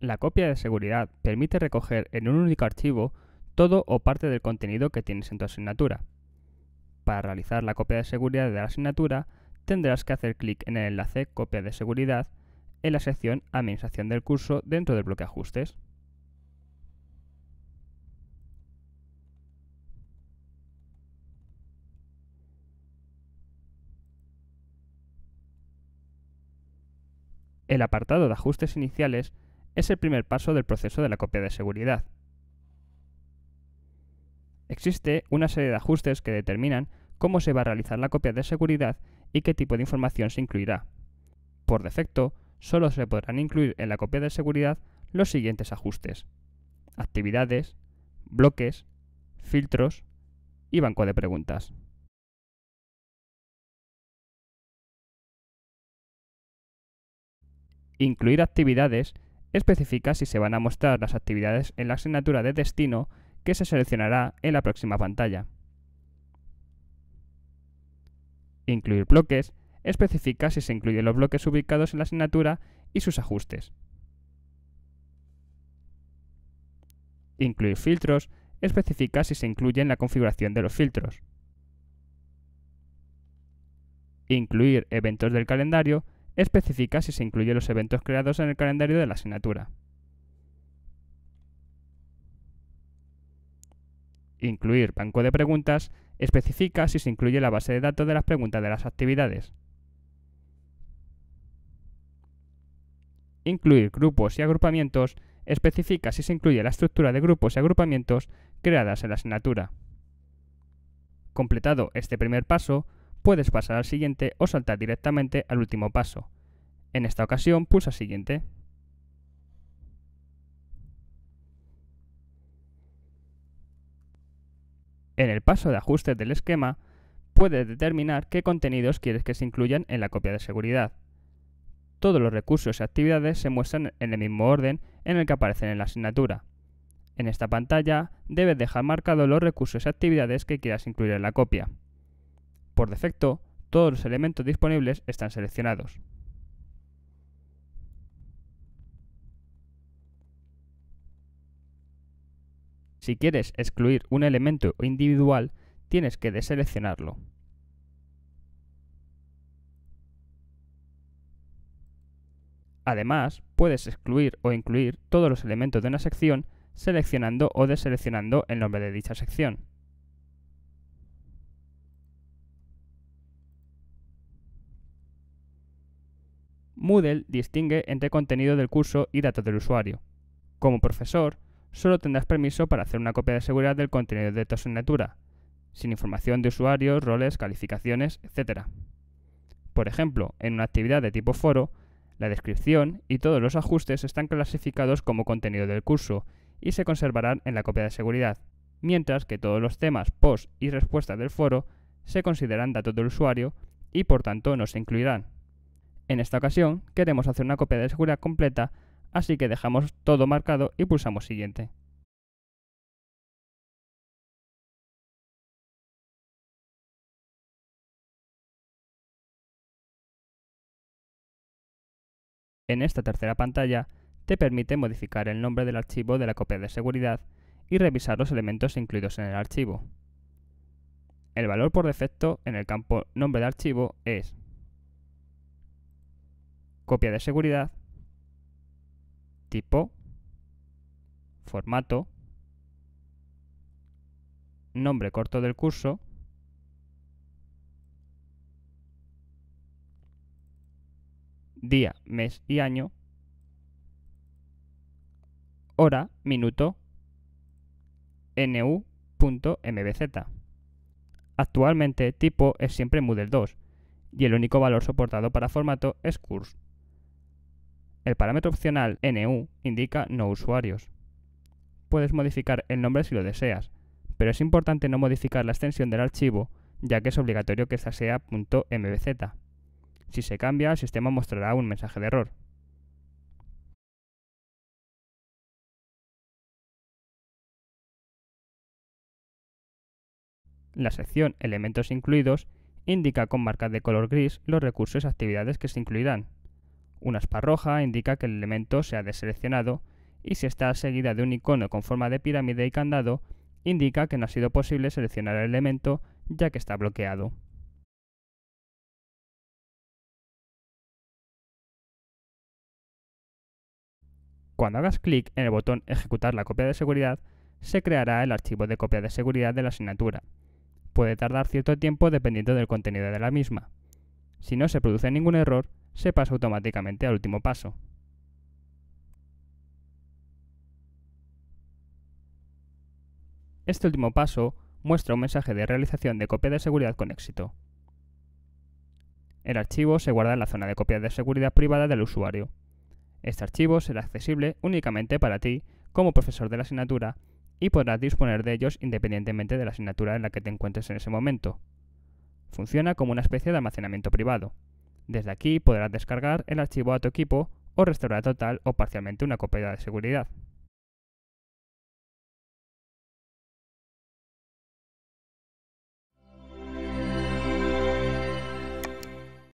La copia de seguridad permite recoger en un único archivo todo o parte del contenido que tienes en tu asignatura. Para realizar la copia de seguridad de la asignatura, tendrás que hacer clic en el enlace Copia de seguridad en la sección Administración del curso dentro del bloque Ajustes. El apartado de ajustes iniciales es el primer paso del proceso de la copia de seguridad. Existe una serie de ajustes que determinan cómo se va a realizar la copia de seguridad y qué tipo de información se incluirá. Por defecto, solo se podrán incluir en la copia de seguridad los siguientes ajustes. Actividades, bloques, filtros y banco de preguntas. Incluir actividades especifica si se van a mostrar las actividades en la asignatura de destino que se seleccionará en la próxima pantalla. Incluir bloques especifica si se incluyen los bloques ubicados en la asignatura y sus ajustes. Incluir filtros especifica si se incluye en la configuración de los filtros. Incluir eventos del calendario especifica si se incluyen los eventos creados en el calendario de la asignatura. Incluir banco de preguntas especifica si se incluye la base de datos de las preguntas de las actividades. Incluir grupos y agrupamientos especifica si se incluye la estructura de grupos y agrupamientos creadas en la asignatura. Completado este primer paso, puedes pasar al siguiente o saltar directamente al último paso. En esta ocasión pulsa siguiente. En el paso de ajustes del esquema, puedes determinar qué contenidos quieres que se incluyan en la copia de seguridad. Todos los recursos y actividades se muestran en el mismo orden en el que aparecen en la asignatura. En esta pantalla debes dejar marcados los recursos y actividades que quieras incluir en la copia. Por defecto, todos los elementos disponibles están seleccionados. Si quieres excluir un elemento individual, tienes que deseleccionarlo. Además, puedes excluir o incluir todos los elementos de una sección seleccionando o deseleccionando el nombre de dicha sección. Moodle distingue entre contenido del curso y datos del usuario. Como profesor, solo tendrás permiso para hacer una copia de seguridad del contenido de tu asignatura, sin información de usuarios, roles, calificaciones, etc. Por ejemplo, en una actividad de tipo foro, la descripción y todos los ajustes están clasificados como contenido del curso y se conservarán en la copia de seguridad, mientras que todos los temas, post y respuestas del foro se consideran datos del usuario y por tanto no se incluirán. En esta ocasión queremos hacer una copia de seguridad completa, así que dejamos todo marcado y pulsamos siguiente. En esta tercera pantalla te permite modificar el nombre del archivo de la copia de seguridad y revisar los elementos incluidos en el archivo. El valor por defecto en el campo nombre de archivo es copia de seguridad, tipo, formato, nombre corto del curso, día, mes y año, hora, minuto, nu.mbz. Actualmente tipo es siempre Moodle 2 y el único valor soportado para formato es curso. El parámetro opcional NU indica no usuarios. Puedes modificar el nombre si lo deseas, pero es importante no modificar la extensión del archivo, ya que es obligatorio que esta sea .mbz. Si se cambia, el sistema mostrará un mensaje de error. La sección Elementos incluidos indica con marcas de color gris los recursos y actividades que se incluirán. Una roja indica que el elemento se ha deseleccionado y si está seguida de un icono con forma de pirámide y candado, indica que no ha sido posible seleccionar el elemento ya que está bloqueado. Cuando hagas clic en el botón Ejecutar la copia de seguridad, se creará el archivo de copia de seguridad de la asignatura. Puede tardar cierto tiempo dependiendo del contenido de la misma. Si no se produce ningún error, se pasa automáticamente al último paso. Este último paso muestra un mensaje de realización de copia de seguridad con éxito. El archivo se guarda en la zona de copias de seguridad privada del usuario. Este archivo será accesible únicamente para ti como profesor de la asignatura y podrás disponer de ellos independientemente de la asignatura en la que te encuentres en ese momento. Funciona como una especie de almacenamiento privado. Desde aquí podrás descargar el archivo a tu equipo o restaurar total o parcialmente una copia de seguridad.